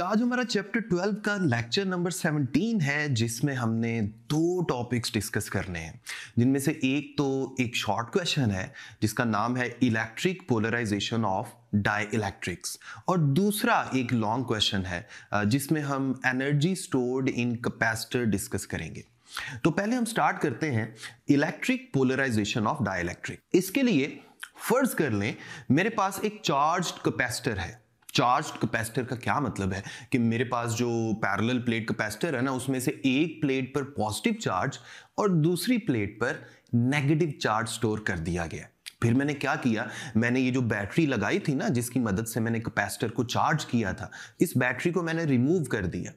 तो आज हमारा चैप्टर 12 का लेक्चर नंबर 17 है जिसमें हमने दो टॉपिक्स डिस्कस करने हैं जिनमें से एक तो एक शॉर्ट क्वेश्चन है जिसका नाम है electric polarisation of dielectrics और दूसरा एक लॉन्ग क्वेश्चन है जिसमें हम energy stored in capacitor discuss करेंगे तो पहले हम स्टार्ट करते हैं electric polarisation of dielectric इसके लिए फर्ज कर लें मेरे पास एक चार्ज कैपेसिटर है चार्ज कैपेसिटर का क्या मतलब है कि मेरे पास जो पैरेलल प्लेट कैपेसिटर है ना उसमें से एक प्लेट पर पॉजिटिव चार्ज और दूसरी प्लेट पर नेगेटिव चार्ज स्टोर कर दिया गया फिर मैंने क्या किया मैंने ये जो बैटरी लगाई थी ना जिसकी मदद से मैंने कैपेसिटर को चार्ज किया था इस बैटरी को मैंने रिमूव कर दिया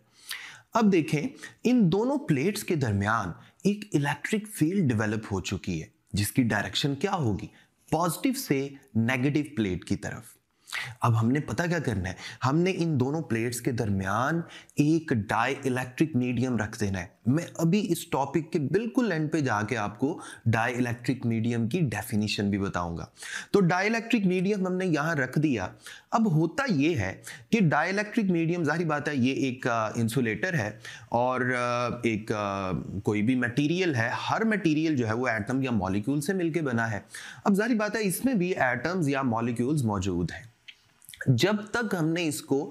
अब देखें इन दोनों प्लेट्स के दरमियान एक इलेक्ट्रिक फील्ड डेवलप हो चुकी है जिसकी डायरेक्शन क्या होगी पॉजिटिव से नेगेटिव प्लेट की तरफ अब हमने पता क्या करना है हमने इन दोनों प्लेट्स के दरमियान एक डाई इलेक्ट्रिक मीडियम रख देना है मैं अभी इस टॉपिक के बिल्कुल एंड पे जाके आपको डाई इलेक्ट्रिक मीडियम की डेफिनेशन भी बताऊंगा तो डाई इलेक्ट्रिक मीडियम हमने यहाँ रख दिया अब होता ये है कि डाई इलेक्ट्रिक मीडियम जाहिर बात है ये एक इंसुलेटर है और एक कोई भी मटीरियल है हर मटीरियल जो है वो एटम या मॉलिक्यूल से मिलकर बना है अब जाहिर बात है इसमें भी एटम्स या मॉलिक्यूल्स मौजूद हैं जब तक हमने इसको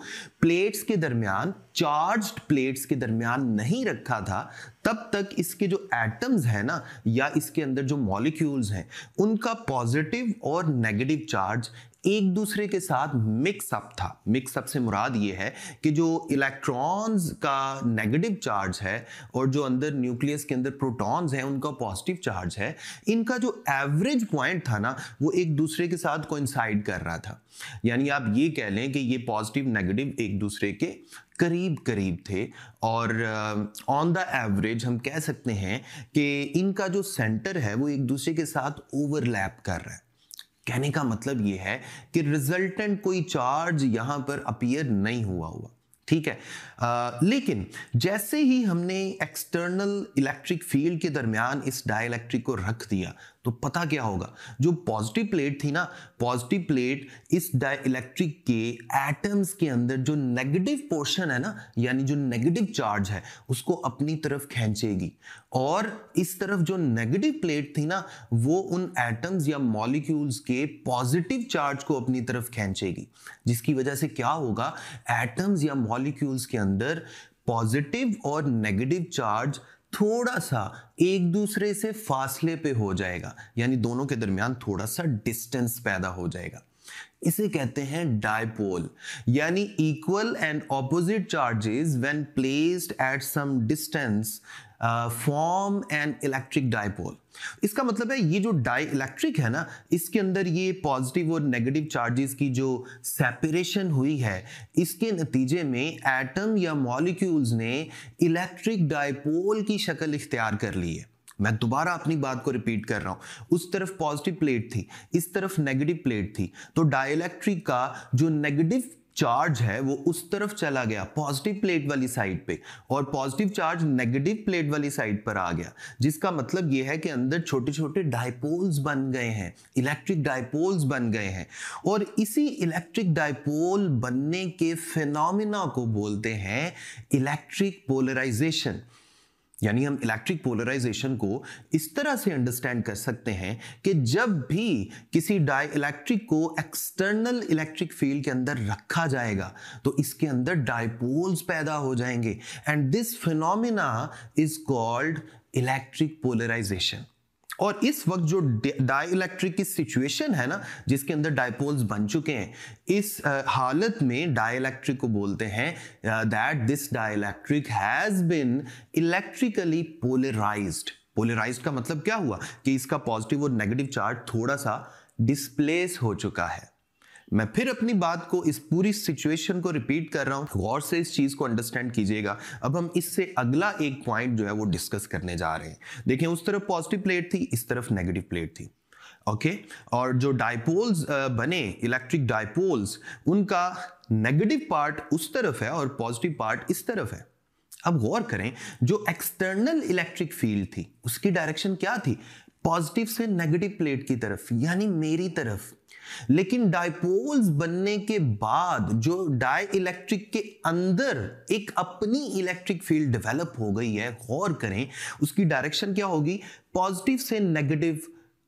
प्लेट्स के दरमियान चार्ज्ड प्लेट्स के दरमियान नहीं रखा था तब तक इसके जो एटम्स हैं ना या इसके अंदर जो मॉलिक्यूल्स हैं उनका पॉजिटिव और नेगेटिव चार्ज एक दूसरे के साथ मिक्सअप था मिक्सअप से मुराद ये है कि जो इलेक्ट्रॉन्स का नेगेटिव चार्ज है और जो अंदर न्यूक्लियस के अंदर प्रोटॉन्स हैं उनका पॉजिटिव चार्ज है इनका जो एवरेज पॉइंट था ना वो एक दूसरे के साथ कोइंसाइड कर रहा था यानी आप ये कह लें कि ये पॉजिटिव नेगेटिव एक दूसरे के करीब करीब थे और ऑन द एवरेज हम कह सकते हैं कि इनका जो सेंटर है वो एक दूसरे के साथ ओवरलैप कर रहा है कहने का मतलब ये है कि रिजल्टेंट कोई चार्ज यहाँ पर अपीयर नहीं हुआ हुआ ठीक है आ, लेकिन जैसे ही हमने एक्सटर्नल इलेक्ट्रिक फील्ड के दरमियान इस डायलैक्ट्रिक को रख दिया तो पता क्या होगा जो पॉजिटिव प्लेट थी ना पॉजिटिव प्लेट इस डाइलेक्ट्रिक के एटम्स के अंदर जो नेगेटिव पोर्शन है ना यानी जो नेगेटिव चार्ज है उसको अपनी तरफ खींचेगी और इस तरफ जो नेगेटिव प्लेट थी ना वो उन एटम्स या मॉलिक्यूल्स के पॉजिटिव चार्ज को अपनी तरफ खींचेगी जिसकी वजह से क्या होगा एटम्स या मॉलिक्यूल्स के अंदर पॉजिटिव और नेगेटिव चार्ज थोड़ा सा एक दूसरे से फासले पे हो जाएगा यानी दोनों के दरमियान थोड़ा सा डिस्टेंस पैदा हो जाएगा इसे कहते हैं डायपोल यानी equal and opposite charges when placed at some distance form an electric dipole इसका मतलब है ये जो डाई इलेक्ट्रिक है ना इसके अंदर ये पॉजिटिव और नेगेटिव चार्जेस की जो सेपरेशन हुई है इसके नतीजे में एटम या मॉलिक्यूल्स ने इलेक्ट्रिक डायपोल की शक्ल इख्तियार कर ली है मैं दोबारा अपनी बात को रिपीट कर रहा हूँ उस तरफ पॉजिटिव प्लेट थी इस तरफ नेगेटिव प्लेट थी तो डायलैक्ट्रिक का जो नेगेटिव चार्ज है वो उस तरफ चला गया पॉजिटिव प्लेट वाली साइड पे और पॉजिटिव चार्ज नेगेटिव प्लेट वाली साइड पर आ गया जिसका मतलब ये है कि अंदर छोटे छोटे डायपोल्स बन गए हैं इलेक्ट्रिक डायपोल्स बन गए हैं और इसी इलेक्ट्रिक डायपोल बनने के फिनोमिना को बोलते हैं इलेक्ट्रिक पोलराइजेशन यानी हम इलेक्ट्रिक पोलराइजेशन को इस तरह से अंडरस्टैंड कर सकते हैं कि जब भी किसी डाई इलेक्ट्रिक को एक्सटर्नल इलेक्ट्रिक फील्ड के अंदर रखा जाएगा तो इसके अंदर डायपोल्स पैदा हो जाएंगे and this phenomena is called electric polarisation और इस वक्त जो डाइलेक्ट्रिक की सिचुएशन है ना जिसके अंदर डायपोल्स बन चुके हैं इस हालत में डाइलेक्ट्रिक को बोलते हैं that this dielectric has been electrically polarise polarise का मतलब क्या हुआ कि इसका पॉजिटिव और नेगेटिव चार्ज थोड़ा सा डिस्प्लेस हो चुका है मैं फिर अपनी बात को इस पूरी सिचुएशन को रिपीट कर रहा हूं गौर से इस चीज को अंडरस्टैंड कीजिएगा अब हम इससे अगला एक पॉइंट जो है वो डिस्कस करने जा रहे हैं देखिए उस तरफ पॉजिटिव प्लेट थी इस तरफ नेगेटिव प्लेट थी ओके okay? और जो डायपोल्स बने इलेक्ट्रिक डायपोल्स उनका नेगेटिव पार्ट उस तरफ है और पॉजिटिव पार्ट इस तरफ है अब गौर करें जो एक्सटर्नल इलेक्ट्रिक फील्ड थी उसकी डायरेक्शन क्या थी पॉजिटिव से नेगेटिव प्लेट की तरफ यानी मेरी तरफ लेकिन डायपोल्स बनने के बाद जो डाई इलेक्ट्रिक के अंदर एक अपनी इलेक्ट्रिक फील्ड डेवलप हो गई है गौर करें उसकी डायरेक्शन क्या होगी पॉजिटिव से नेगेटिव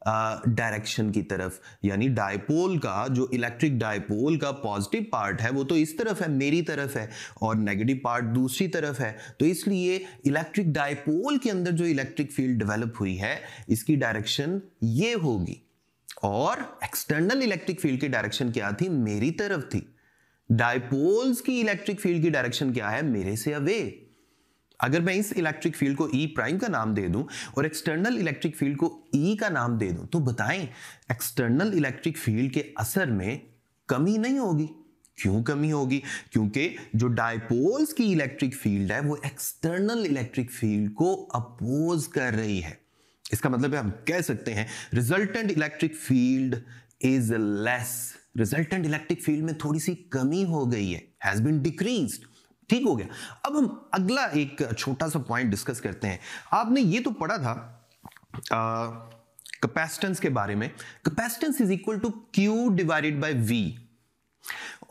डायरेक्शन की तरफ यानी डायपोल का जो इलेक्ट्रिक डायपोल का पॉजिटिव पार्ट है वो तो इस तरफ है मेरी तरफ है और नेगेटिव पार्ट दूसरी तरफ है तो इसलिए इलेक्ट्रिक डायपोल के अंदर जो इलेक्ट्रिक फील्ड डेवलप हुई है इसकी डायरेक्शन ये होगी और एक्सटर्नल इलेक्ट्रिक फील्ड की डायरेक्शन क्या थी मेरी तरफ थी डायपोल्स की इलेक्ट्रिक फील्ड की डायरेक्शन क्या है मेरे से अवे अगर मैं इस इलेक्ट्रिक फील्ड को ई e प्राइम का नाम दे दूं और एक्सटर्नल इलेक्ट्रिक फील्ड को ई e का नाम दे दूं तो बताएं एक्सटर्नल इलेक्ट्रिक फील्ड के असर में कमी नहीं होगी क्यों कमी होगी क्योंकि जो डायपोल्स की इलेक्ट्रिक फील्ड है वो एक्सटर्नल इलेक्ट्रिक फील्ड को अपोज कर रही है इसका मतलब है हम कह सकते हैं resultant electric field is less resultant electric field में थोड़ी सी कमी हो गई है हैज बीन डिक्रीज्ड ठीक हो गया अब हम अगला एक छोटा सा पॉइंट डिस्कस करते हैं आपने ये तो पढ़ा था कैपेसिटेंस के बारे में capacitance is equal to Q divided by V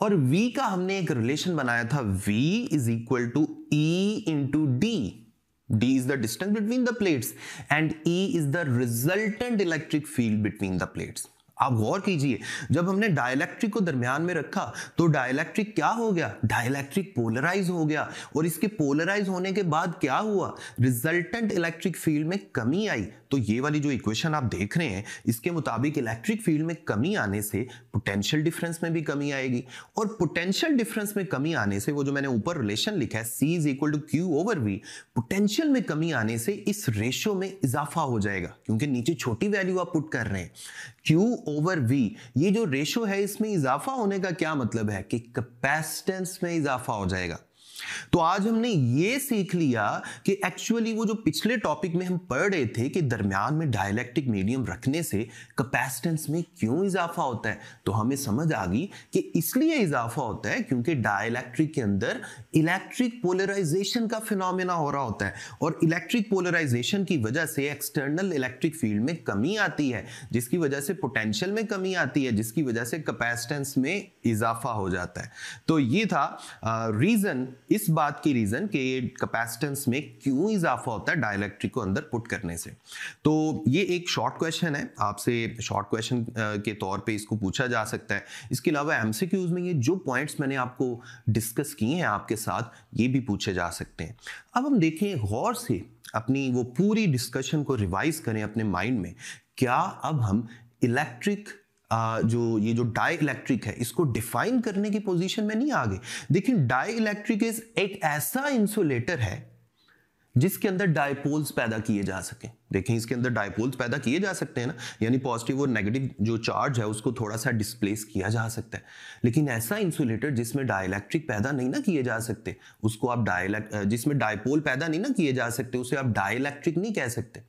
और v का हमने एक रिलेशन बनाया था v is equal to E into D d is the distance between the plates and e is the resultant electric field between the plates आप गौर कीजिए जब हमने डायलैक्ट्रिक को दरमियान में रखा तो डायलैक्ट्रिक क्या हो गया डायलैक्ट्रिक पोलराइज हो गया और इसके पोलराइज होने के बाद क्या हुआ रिजल्टेंट इलेक्ट्रिक फील्ड में कमी आई तो ये वाली जो इक्वेशन आप देख रहे हैं इसके मुताबिक इलेक्ट्रिक फील्ड में कमी आने से पोटेंशियल डिफरेंस में भी कमी आएगी और पोटेंशियल डिफरेंस में कमी आने से वो जो मैंने ऊपर रिलेशन लिखा है C is equal to Q over V potential में कमी आने से इस रेशियो में इजाफा हो जाएगा क्योंकि नीचे छोटी वैल्यू आप पुट कर रहे हैं Q ओवर V ये जो रेशो है इसमें इजाफा होने का क्या मतलब है कि कैपेसिटेंस में इजाफा हो जाएगा तो आज हमने ये सीख लिया कि एक्चुअली वो जो पिछले टॉपिक में हम पढ़ रहे थे कि दरमियान में डायलैक्टिक मीडियम रखने से कैपेसिटेंस में क्यों इजाफा होता है तो हमें समझ आ गई कि इसलिए इजाफा होता है क्योंकि डायलैक्ट्रिक के अंदर इलेक्ट्रिक पोलराइजेशन का फिनोमेना हो रहा होता है और इलेक्ट्रिक पोलराइजेशन की वजह से एक्सटर्नल इलेक्ट्रिक फील्ड में कमी आती है जिसकी वजह से पोटेंशियल में कमी आती है जिसकी वजह से कैपेसिटेंस में इजाफा हो जाता है तो ये था रीज़न uh, इस बात की रीज़न कि ये कैपेसिटेंस में क्यों इजाफा होता है डायलैक्ट्रिक को अंदर पुट करने से तो ये एक शॉर्ट क्वेश्चन है आपसे शॉर्ट क्वेश्चन के तौर पे इसको पूछा जा सकता है इसके अलावा एमसीक्यूज में ये जो पॉइंट्स मैंने आपको डिस्कस किए हैं आपके साथ ये भी पूछे जा सकते हैं अब हम देखें गौर से अपनी वो पूरी डिस्कशन को रिवाइज करें अपने माइंड में क्या अब हम इलेक्ट्रिक जो ये जो डाई इलेक्ट्रिक है इसको डिफाइन करने की पोजीशन में नहीं आ गए देखिए डाई इलेक्ट्रिक इज एक ऐसा इंसुलेटर है जिसके अंदर डायपोल्स पैदा किए जा सके देखें इसके अंदर डायपोल्स पैदा किए जा सकते हैं ना यानी पॉजिटिव और नेगेटिव जो चार्ज है उसको थोड़ा सा डिस्प्लेस किया जा सकता है लेकिन ऐसा इंसुलेटर जिसमें डायलैक्ट्रिक पैदा नहीं ना किए जा सकते उसको आप डायलैक्ट जिसमें डायपोल पैदा नहीं ना किए जा सकते उसे आप डायलैक्ट्रिक नहीं कह सकते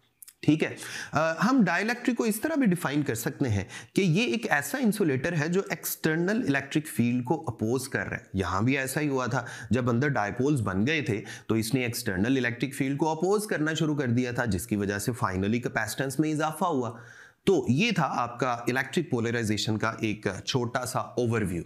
ठीक है आ, हम डायलैक्ट्रिक को इस तरह भी डिफाइन कर सकते हैं कि ये एक ऐसा इंसुलेटर है जो एक्सटर्नल इलेक्ट्रिक फील्ड को अपोज कर रहा है यहाँ भी ऐसा ही हुआ था जब अंदर डायपोल्स बन गए थे तो इसने एक्सटर्नल इलेक्ट्रिक फील्ड को अपोज करना शुरू कर दिया था जिसकी वजह से फाइनली कैपेसिटेंस में इजाफा हुआ तो ये था आपका इलेक्ट्रिक पोलराइजेशन का एक छोटा सा ओवरव्यू